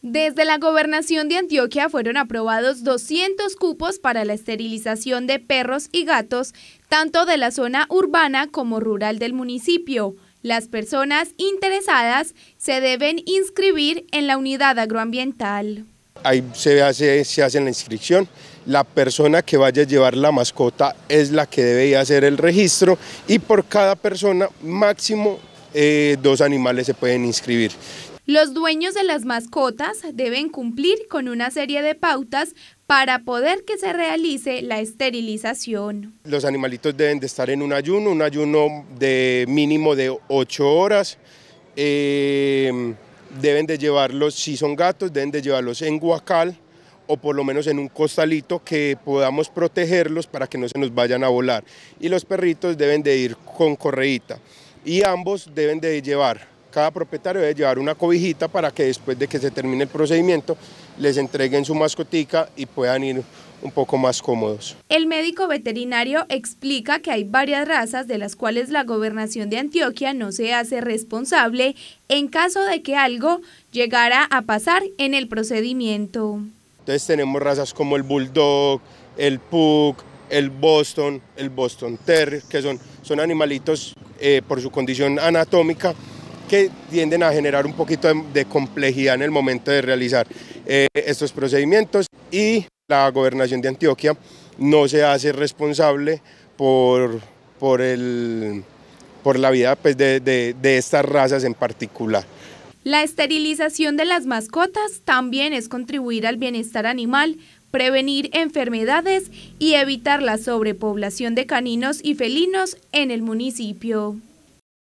Desde la gobernación de Antioquia fueron aprobados 200 cupos para la esterilización de perros y gatos, tanto de la zona urbana como rural del municipio. Las personas interesadas se deben inscribir en la unidad agroambiental. Ahí se hace, se hace la inscripción, la persona que vaya a llevar la mascota es la que debe hacer el registro y por cada persona máximo eh, dos animales se pueden inscribir. Los dueños de las mascotas deben cumplir con una serie de pautas para poder que se realice la esterilización. Los animalitos deben de estar en un ayuno, un ayuno de mínimo de 8 horas. Eh, deben de llevarlos, si son gatos, deben de llevarlos en guacal o por lo menos en un costalito que podamos protegerlos para que no se nos vayan a volar. Y los perritos deben de ir con correíta y ambos deben de llevar cada propietario debe llevar una cobijita para que después de que se termine el procedimiento les entreguen su mascotica y puedan ir un poco más cómodos. El médico veterinario explica que hay varias razas de las cuales la gobernación de Antioquia no se hace responsable en caso de que algo llegara a pasar en el procedimiento. Entonces tenemos razas como el Bulldog, el Pug, el Boston, el Boston Terrier, que son, son animalitos eh, por su condición anatómica que tienden a generar un poquito de, complejidad en el momento de realizar eh, estos procedimientos y la gobernación de Antioquia no se hace responsable por, por, por la vida pues, de, de estas razas en particular. La esterilización de las mascotas también es contribuir al bienestar animal, prevenir enfermedades y evitar la sobrepoblación de caninos y felinos en el municipio.